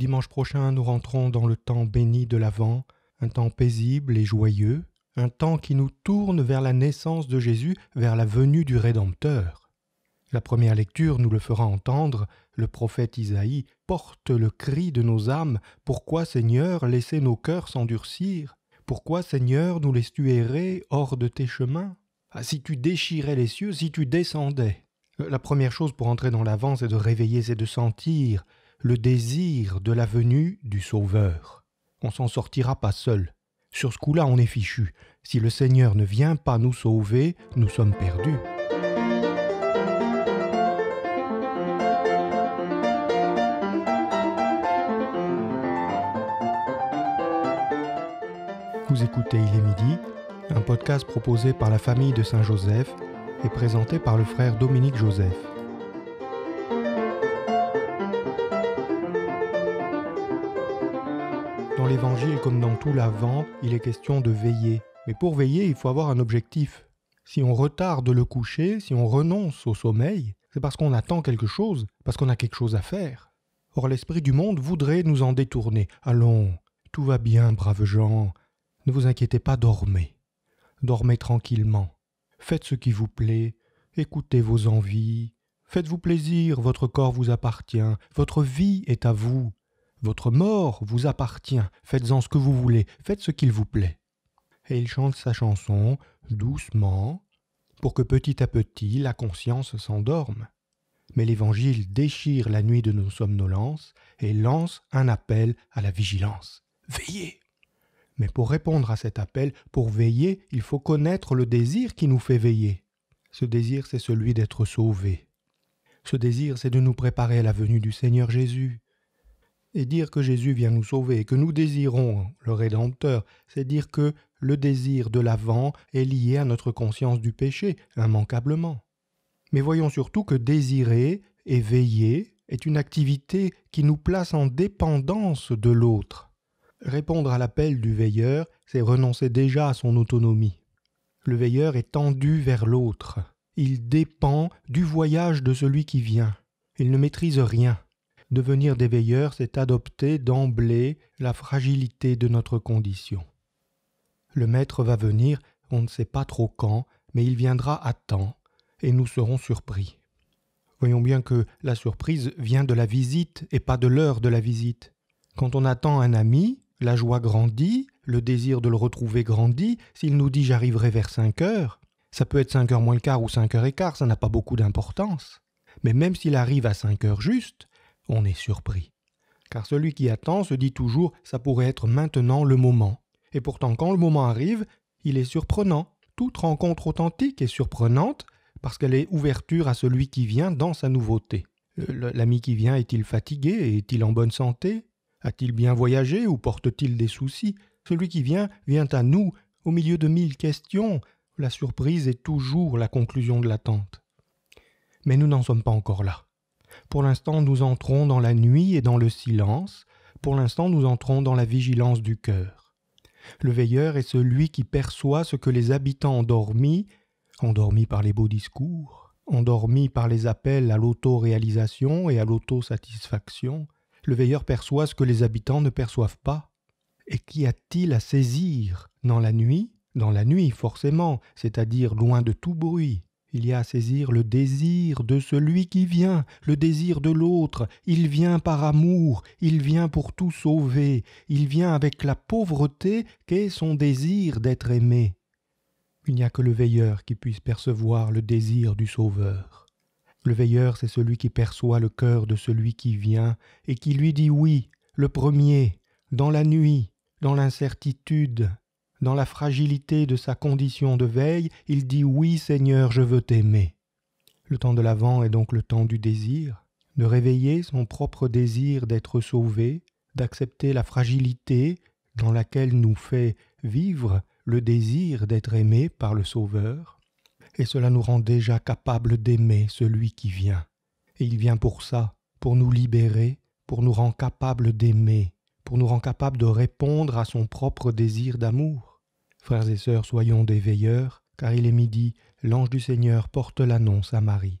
Dimanche prochain, nous rentrons dans le temps béni de l'Avent, un temps paisible et joyeux, un temps qui nous tourne vers la naissance de Jésus, vers la venue du Rédempteur. La première lecture nous le fera entendre, le prophète Isaïe porte le cri de nos âmes, Pourquoi Seigneur, laisser nos cœurs s'endurcir Pourquoi Seigneur, nous laisses-tu errer hors de tes chemins ah, Si tu déchirais les cieux, si tu descendais euh, La première chose pour entrer dans l'Avent, c'est de réveiller, c'est de sentir, le désir de la venue du Sauveur. On s'en sortira pas seul. Sur ce coup-là, on est fichu. Si le Seigneur ne vient pas nous sauver, nous sommes perdus. Vous écoutez Il est midi, un podcast proposé par la famille de Saint-Joseph et présenté par le frère Dominique Joseph. l'Évangile comme dans tout l'Avent, il est question de veiller. Mais pour veiller, il faut avoir un objectif. Si on retarde le coucher, si on renonce au sommeil, c'est parce qu'on attend quelque chose, parce qu'on a quelque chose à faire. Or l'esprit du monde voudrait nous en détourner. Allons, tout va bien, braves gens. Ne vous inquiétez pas, dormez. Dormez tranquillement. Faites ce qui vous plaît, écoutez vos envies, faites-vous plaisir, votre corps vous appartient, votre vie est à vous. Votre mort vous appartient, faites-en ce que vous voulez, faites ce qu'il vous plaît. Et il chante sa chanson, doucement, pour que petit à petit la conscience s'endorme. Mais l'Évangile déchire la nuit de nos somnolences et lance un appel à la vigilance. Veillez Mais pour répondre à cet appel, pour veiller, il faut connaître le désir qui nous fait veiller. Ce désir, c'est celui d'être sauvé. Ce désir, c'est de nous préparer à la venue du Seigneur Jésus. Et dire que Jésus vient nous sauver et que nous désirons le Rédempteur, c'est dire que le désir de l'avant est lié à notre conscience du péché, immanquablement. Mais voyons surtout que désirer et veiller est une activité qui nous place en dépendance de l'autre. Répondre à l'appel du veilleur, c'est renoncer déjà à son autonomie. Le veilleur est tendu vers l'autre. Il dépend du voyage de celui qui vient. Il ne maîtrise rien. Devenir des veilleurs, c'est adopter d'emblée la fragilité de notre condition. Le Maître va venir, on ne sait pas trop quand, mais il viendra à temps, et nous serons surpris. Voyons bien que la surprise vient de la visite et pas de l'heure de la visite. Quand on attend un ami, la joie grandit, le désir de le retrouver grandit, s'il nous dit j'arriverai vers 5 heures, ça peut être 5 heures moins le quart ou 5 heures et quart, ça n'a pas beaucoup d'importance. Mais même s'il arrive à 5 heures juste, on est surpris. Car celui qui attend se dit toujours ça pourrait être maintenant le moment. Et pourtant quand le moment arrive, il est surprenant. Toute rencontre authentique est surprenante parce qu'elle est ouverture à celui qui vient dans sa nouveauté. L'ami qui vient est-il fatigué Est-il en bonne santé A-t-il bien voyagé ou porte-t-il des soucis Celui qui vient vient à nous au milieu de mille questions. La surprise est toujours la conclusion de l'attente. Mais nous n'en sommes pas encore là. Pour l'instant, nous entrons dans la nuit et dans le silence. Pour l'instant, nous entrons dans la vigilance du cœur. Le veilleur est celui qui perçoit ce que les habitants endormis, endormis par les beaux discours, endormis par les appels à l'autoréalisation et à l'autosatisfaction, le veilleur perçoit ce que les habitants ne perçoivent pas. Et qu'y a-t-il à saisir dans la nuit Dans la nuit, forcément, c'est-à-dire loin de tout bruit, il y a à saisir le désir de celui qui vient, le désir de l'autre. Il vient par amour, il vient pour tout sauver, il vient avec la pauvreté qu'est son désir d'être aimé. Il n'y a que le veilleur qui puisse percevoir le désir du Sauveur. Le veilleur, c'est celui qui perçoit le cœur de celui qui vient et qui lui dit oui, le premier, dans la nuit, dans l'incertitude, dans la fragilité de sa condition de veille, il dit Oui Seigneur, je veux t'aimer. Le temps de l'avant est donc le temps du désir, de réveiller son propre désir d'être sauvé, d'accepter la fragilité dans laquelle nous fait vivre le désir d'être aimé par le Sauveur, et cela nous rend déjà capables d'aimer celui qui vient. Et il vient pour ça, pour nous libérer, pour nous rendre capables d'aimer, pour nous rendre capables de répondre à son propre désir d'amour. Frères et sœurs, soyons des veilleurs, car il est midi, l'ange du Seigneur porte l'annonce à Marie.